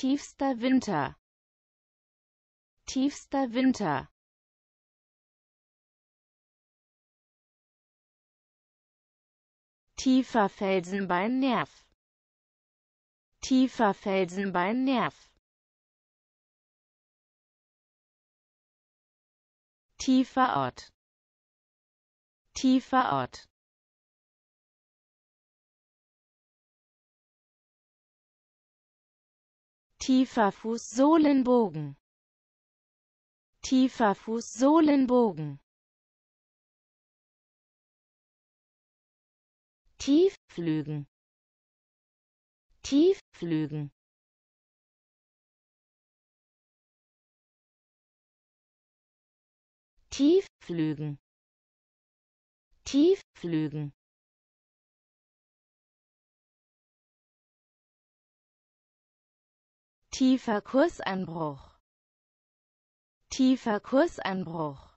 tiefster Winter tiefster Winter tiefer Felsenbein Nerv tiefer Felsenbein Nerv tiefer Ort tiefer Ort Tiefer Fußsohlenbogen. Tiefer Fußsohlenbogen. Tiefflügen. Tiefflügen. Tiefflügen. Tiefflügen. Tiefer Kursanbruch. Tiefer Kursanbruch.